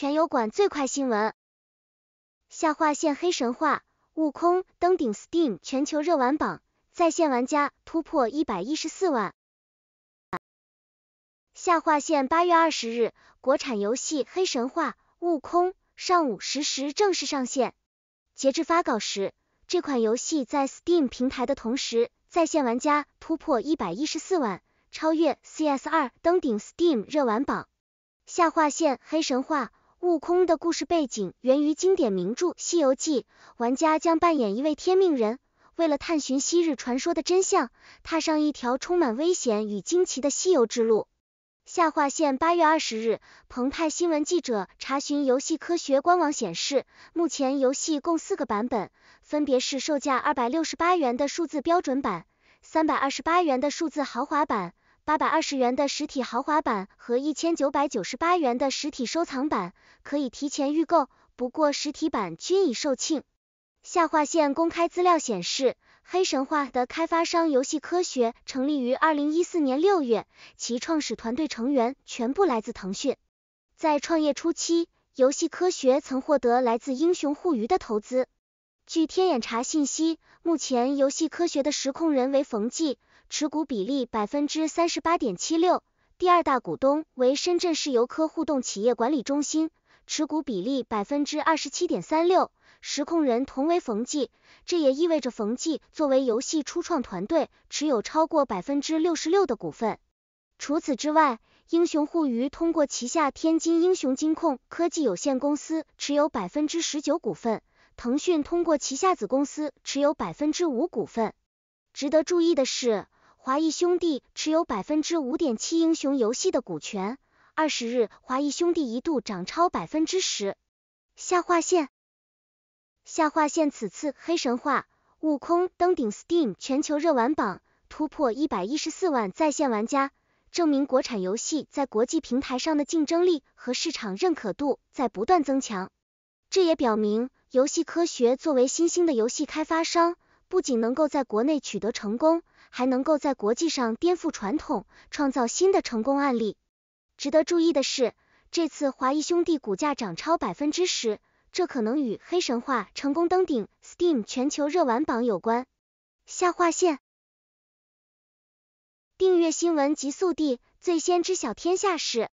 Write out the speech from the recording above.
全游馆最快新闻：下划线黑神话悟空登顶 Steam 全球热玩榜，在线玩家突破一百一十四万。下划线八月二十日，国产游戏《黑神话：悟空》上午十时正式上线。截至发稿时，这款游戏在 Steam 平台的同时，在线玩家突破一百一十四万，超越 CS 二登顶 Steam 热玩榜。下划线黑神话。悟空的故事背景源于经典名著《西游记》，玩家将扮演一位天命人，为了探寻昔日传说的真相，踏上一条充满危险与惊奇的西游之路。下划线八月二十日，澎湃新闻记者查询游戏科学官网显示，目前游戏共四个版本，分别是售价二百六十八元的数字标准版，三百二十八元的数字豪华版。八百二十元的实体豪华版和一千九百九十八元的实体收藏版可以提前预购，不过实体版均已售罄。下划线公开资料显示，黑神话的开发商游戏科学成立于二零一四年六月，其创始团队成员全部来自腾讯。在创业初期，游戏科学曾获得来自英雄互娱的投资。据天眼查信息，目前游戏科学的实控人为冯骥，持股比例百分之三十八点七六。第二大股东为深圳市游科互动企业管理中心，持股比例百分之二十七点三六，实控人同为冯骥。这也意味着冯骥作为游戏初创团队，持有超过百分之六十六的股份。除此之外，英雄互娱通过旗下天津英雄金控科技有限公司持有百分之十九股份。腾讯通过旗下子公司持有百分之五股份。值得注意的是，华谊兄弟持有百分之五点七英雄游戏的股权。二十日，华谊兄弟一度涨超百分之十。下划线下划线此次黑神话悟空登顶 Steam 全球热玩榜，突破一百一十四万在线玩家，证明国产游戏在国际平台上的竞争力和市场认可度在不断增强。这也表明。游戏科学作为新兴的游戏开发商，不仅能够在国内取得成功，还能够在国际上颠覆传统，创造新的成功案例。值得注意的是，这次华谊兄弟股价涨超百分之十，这可能与《黑神话》成功登顶 Steam 全球热玩榜有关。下划线，订阅新闻极速递，最先知晓天下事。